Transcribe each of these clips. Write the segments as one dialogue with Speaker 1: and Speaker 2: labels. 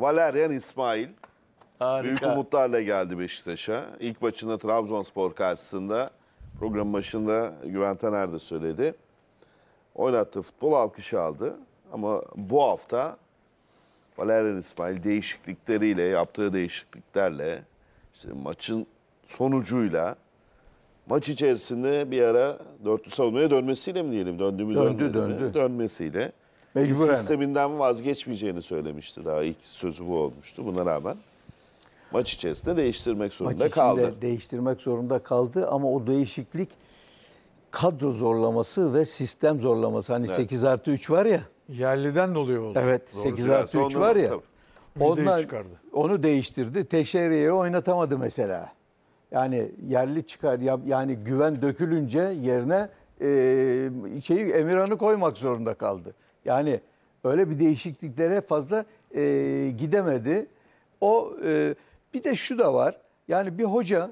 Speaker 1: Valerian İsmail Harika. büyük umutlarla geldi Beşiktaş'a. İlk maçında Trabzonspor karşısında program başında Güven Taner de söyledi. Oynattığı futbol alkışı aldı. Ama bu hafta Valerian İsmail değişiklikleriyle, yaptığı değişikliklerle, işte maçın sonucuyla maç içerisinde bir ara dörtlü savunmaya dönmesiyle mi diyelim? Döndü mü döndü, döndü, döndü. Dönmesiyle Mecburen. sisteminden vazgeçmeyeceğini söylemişti daha ilk sözü bu olmuştu buna rağmen. Maç içerisinde değiştirmek zorunda maç kaldı. değiştirmek zorunda kaldı ama o değişiklik kadro zorlaması ve sistem zorlaması. Hani evet. 8 artı 3 var ya. Yerliden dolayı oldu. Evet Doğru 8 artı 3 var ya. Onlar, onu değiştirdi. Teşeriye oynatamadı mesela. Yani yerli çıkar yani güven dökülünce yerine e, şeyi Emirhan'ı koymak zorunda kaldı. Yani öyle bir değişikliklere fazla e, gidemedi. O e, bir de şu da var. Yani bir hoca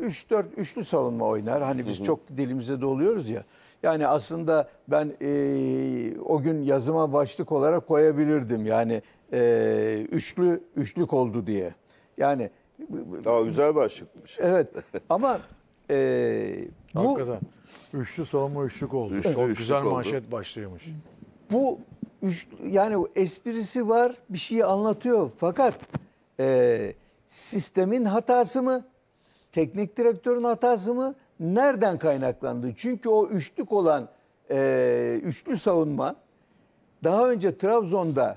Speaker 1: 3-4 üçlü savunma oynar. Hani biz hı hı. çok dilimize doluyoruz ya. Yani aslında ben e, o gün yazıma başlık olarak koyabilirdim. Yani e, üçlü üçlük oldu diye. Yani daha güzel başlıkmış. Evet ama e, bu... Hakikaten. Üçlü savunma üçlük oldu. Üçlü, Çok üçlük güzel oldu. manşet başlıyormuş. Bu üç, yani esprisi var, bir şeyi anlatıyor. Fakat e, sistemin hatası mı? Teknik direktörün hatası mı? Nereden kaynaklandı? Çünkü o üçlük olan e, üçlü savunma daha önce Trabzon'da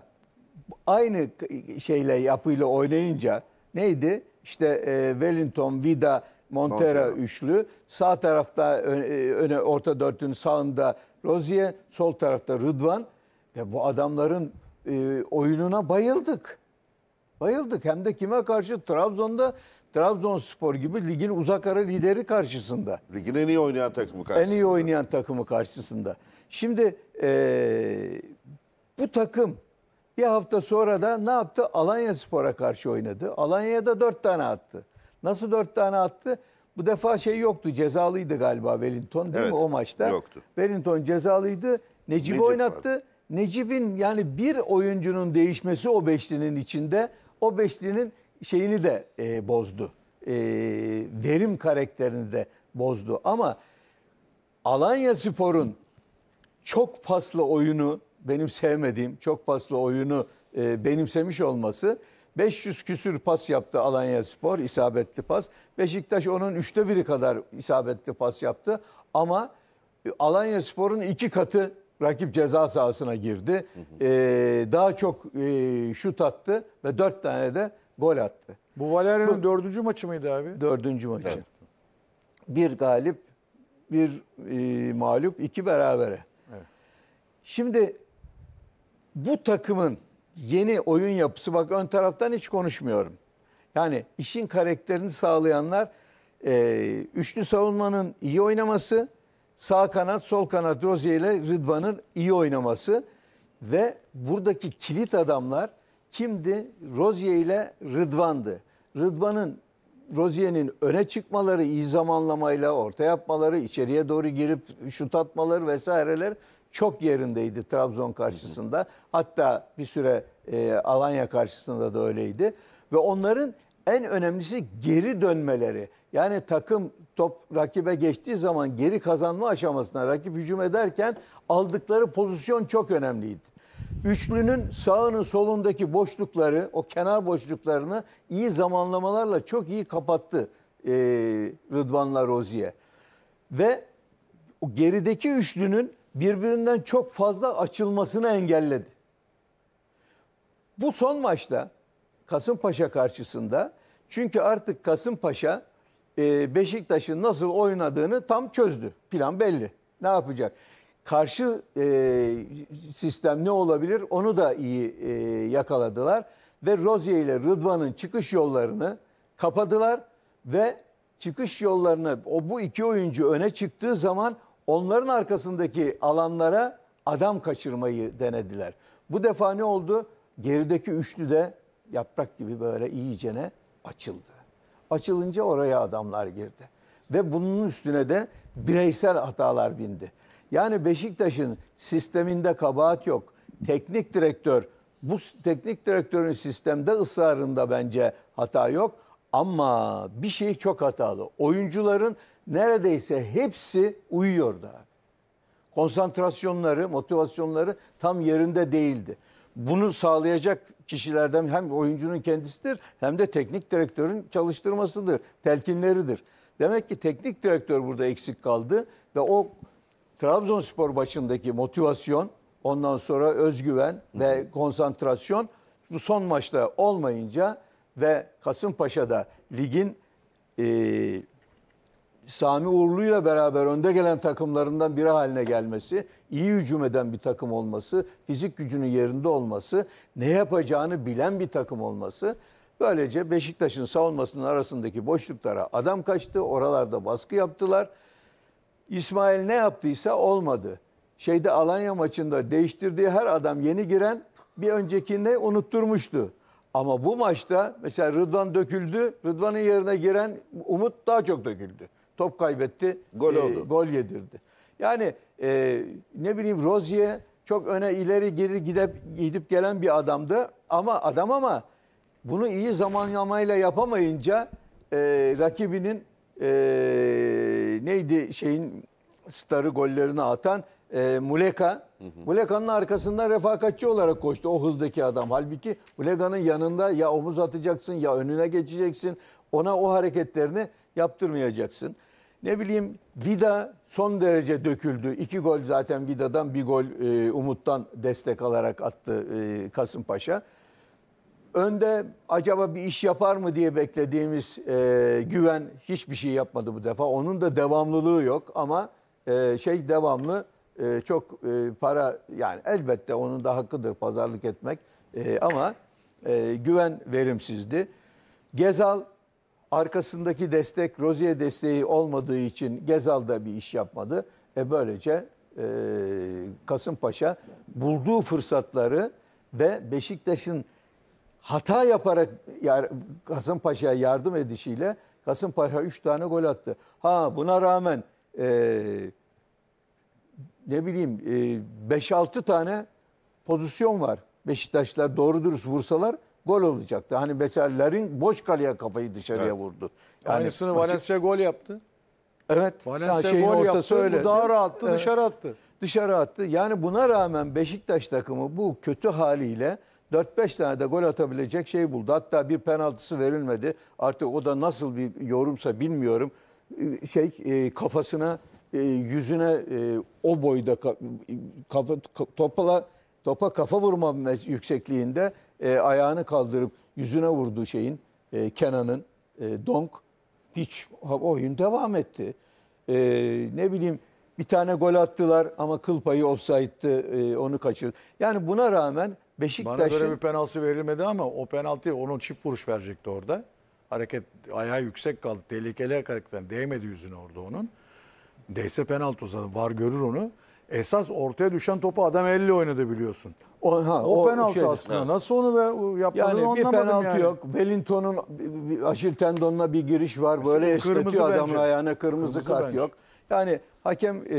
Speaker 1: aynı şeyle yapıyla oynayınca neydi? işte e, Wellington, Vida, Montero, Montero. üçlü. Sağ tarafta e, öne orta dörtün sağında Rozier, sol tarafta Rıdvan ve bu adamların e, oyununa bayıldık. Bayıldık hem de kime karşı? Trabzon'da Trabzonspor gibi ligin uzak ara lideri karşısında. Ligin en iyi oynayan takımı karşısında. En iyi oynayan takımı karşısında. Şimdi e, bu takım bir hafta sonra da ne yaptı? Alanya Spor'a karşı oynadı. Alanyaya da dört tane attı. Nasıl dört tane attı? Bu defa şey yoktu. Cezalıydı galiba Wellington değil Evet, mi o maçta? yoktu. Wellington cezalıydı. Necip, Necip oynattı. vardı. Necip'in yani bir oyuncunun değişmesi o beşlinin içinde o beşlinin şeyini de e, bozdu. E, verim karakterini de bozdu. Ama Alanya Spor'un çok paslı oyunu benim sevmediğim çok paslı oyunu e, benimsemiş olması 500 küsür pas yaptı Alanya Spor isabetli pas. Beşiktaş onun üçte biri kadar isabetli pas yaptı. Ama Alanya Spor'un iki katı rakip ceza sahasına girdi. Hı hı. Ee, daha çok e, şut attı ve dört tane de gol attı. Bu Valerian'ın dördüncü maçı mıydı abi? Dördüncü maçı. Evet. Bir galip, bir e, mağlup, iki berabere. Evet. Şimdi bu takımın yeni oyun yapısı bak ön taraftan hiç konuşmuyorum. Yani işin karakterini sağlayanlar e, üçlü savunmanın iyi oynaması, sağ kanat sol kanat Rozier ile Rıdvan'ın iyi oynaması ve buradaki kilit adamlar kimdi? Rozier ile Rıdvan'dı. Rıdvan'ın Rozier'in öne çıkmaları, iyi zamanlamayla orta yapmaları, içeriye doğru girip şut atmaları vesaireler çok yerindeydi Trabzon karşısında. Hatta bir süre e, Alanya karşısında da öyleydi. Ve onların en önemlisi geri dönmeleri. Yani takım top rakibe geçtiği zaman geri kazanma aşamasına rakip hücum ederken aldıkları pozisyon çok önemliydi. Üçlünün sağının solundaki boşlukları, o kenar boşluklarını iyi zamanlamalarla çok iyi kapattı e, Rıdvan'la Rozi'ye. Ve o gerideki üçlünün birbirinden çok fazla açılmasını engelledi. Bu son maçta Kasımpaşa karşısında çünkü artık Kasımpaşa e, Beşiktaş'ın nasıl oynadığını tam çözdü. Plan belli. Ne yapacak? Karşı e, sistem ne olabilir onu da iyi e, yakaladılar. Ve Rozier ile Rıdvan'ın çıkış yollarını kapadılar ve çıkış yollarını o bu iki oyuncu öne çıktığı zaman onların arkasındaki alanlara adam kaçırmayı denediler. Bu defa ne oldu? Gerideki üçlü de yaprak gibi böyle iyicene açıldı. Açılınca oraya adamlar girdi. Ve bunun üstüne de bireysel hatalar bindi. Yani Beşiktaş'ın sisteminde kabahat yok. Teknik direktör, bu teknik direktörün sistemde ısrarında bence hata yok. Ama bir şey çok hatalı. Oyuncuların neredeyse hepsi uyuyordu abi. Konsantrasyonları, motivasyonları tam yerinde değildi. Bunu sağlayacak kişilerden hem oyuncunun kendisidir hem de teknik direktörün çalıştırmasıdır, telkinleridir. Demek ki teknik direktör burada eksik kaldı ve o Trabzonspor başındaki motivasyon, ondan sonra özgüven ve konsantrasyon bu son maçta olmayınca ve Kasımpaşa'da ligin e, Sami Uğurlu'yla beraber önde gelen takımlarından biri haline gelmesi, iyi hücum eden bir takım olması, fizik gücünün yerinde olması, ne yapacağını bilen bir takım olması. Böylece Beşiktaş'ın savunmasının arasındaki boşluklara adam kaçtı, oralarda baskı yaptılar. İsmail ne yaptıysa olmadı. Şeyde Alanya maçında değiştirdiği her adam yeni giren bir öncekini unutturmuştu. Ama bu maçta mesela Rıdvan döküldü. Rıdvan'ın yerine giren Umut daha çok döküldü top kaybetti. Gol e, Gol yedirdi. Yani e, ne bileyim Rozier çok öne ileri geri gidip gidip gelen bir adamdı ama adam ama bunu iyi zamanlamayla yapamayınca e, rakibinin e, neydi şeyin starı gollerini atan e, Muleka. Muleka'nın arkasından refakatçi olarak koştu o hızdaki adam. Halbuki Muleka'nın yanında ya omuz atacaksın ya önüne geçeceksin. Ona o hareketlerini yaptırmayacaksın. Ne bileyim Vida son derece döküldü. İki gol zaten Vida'dan bir gol e, Umut'tan destek alarak attı e, Kasımpaşa. Önde acaba bir iş yapar mı diye beklediğimiz e, güven hiçbir şey yapmadı bu defa. Onun da devamlılığı yok ama e, şey devamlı e, çok e, para yani elbette onun da hakkıdır pazarlık etmek e, ama e, güven verimsizdi. Gezal Arkasındaki destek Rozier desteği olmadığı için Gezal da bir iş yapmadı. E böylece e, Kasımpaşa bulduğu fırsatları ve Beşiktaş'ın hata yaparak yar, Kasımpaşa'ya yardım edişiyle Kasımpaşa 3 tane gol attı. Ha buna rağmen e, ne bileyim 5-6 e, tane pozisyon var. Beşiktaşlar doğru dürüst vursalar gol olacaktı. Hani mesela Larin boş kaleye kafayı dışarıya evet. vurdu. Yani Aynısını maçı... Valencia gol yaptı. Evet. Valencia gol yaptı. Öyle. Bu daha rahattı evet. dışarı attı. Dışarı attı. Yani buna rağmen Beşiktaş takımı bu kötü haliyle 4-5 tane de gol atabilecek şey buldu. Hatta bir penaltısı verilmedi. Artık o da nasıl bir yorumsa bilmiyorum. Ee, şey e, kafasına e, yüzüne e, o boyda kafa, topa kafa vurma yüksekliğinde e, ayağını kaldırıp yüzüne vurduğu şeyin e, Kenan'ın e, Donk. Hiç oyun devam etti. E, ne bileyim bir tane gol attılar ama kıl payı offside'dı e, onu kaçırdı. Yani buna rağmen Beşiktaş'ın... Bana göre bir penaltı verilmedi ama o penaltı onun çift vuruş verecekti orada. Hareket ayağı yüksek kaldı. Tehlikeli hareketten değmedi yüzüne orada onun. Değse penaltı uzadı. Var görür onu. Esas ortaya düşen topu adam elle oynadı biliyorsun. O, ha, o, o penaltı şey, aslında. Evet. Nasıl onu ve e, yapmadığını yani anlamadım yani. Bir penaltı yani. yok. Wellington'un Aşil tendonuna bir giriş var. Böyle esnetiyor adamın ayağına kırmızı, kırmızı kart bence. yok. Yani hakem e,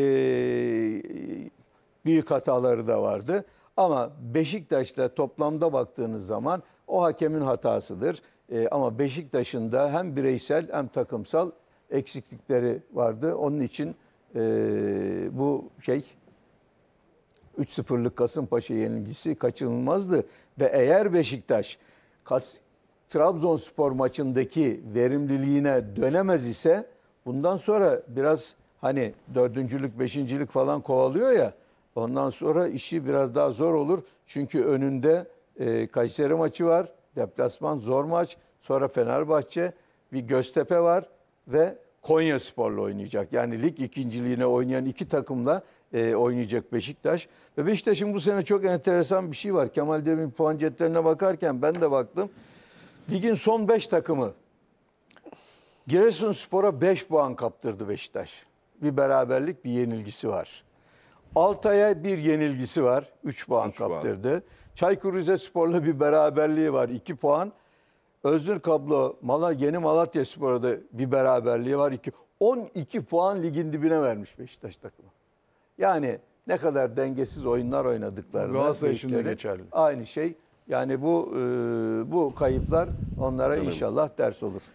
Speaker 1: büyük hataları da vardı. Ama Beşiktaş'ta toplamda baktığınız zaman o hakemin hatasıdır. E, ama Beşiktaş'ın da hem bireysel hem takımsal eksiklikleri vardı. Onun için e, bu şey 3-0'lık Kasımpaşa yenilgisi kaçınılmazdı. Ve eğer Beşiktaş Kas, Trabzonspor maçındaki verimliliğine dönemez ise bundan sonra biraz hani dördüncülük, beşincilik falan kovalıyor ya ondan sonra işi biraz daha zor olur. Çünkü önünde e, Kayseri maçı var. Deplasman zor maç. Sonra Fenerbahçe. Bir Göztepe var. Ve Konya Spor'la oynayacak. Yani lig ikinciliğine oynayan iki takımla e, oynayacak Beşiktaş. Ve Beşiktaş'ın bu sene çok enteresan bir şey var. Kemal Demir puan cetveline bakarken ben de baktım. Ligin son 5 takımı Giresunspor'a 5 puan kaptırdı Beşiktaş. Bir beraberlik, bir yenilgisi var. Altay'a bir yenilgisi var. 3 puan üç kaptırdı. Puan. Çaykur Rizespor'la bir beraberliği var. 2 puan. Öznür Kablo Mala, Yeni Malatya Spor'da bir beraberliği var. 12 puan ligin dibine vermiş Beşiktaş takımı. Yani ne kadar dengesiz oyunlar oynadıklarını. Galatasaray için de geçerli. Aynı şey. Yani bu e, bu kayıplar onlara inşallah ders olur.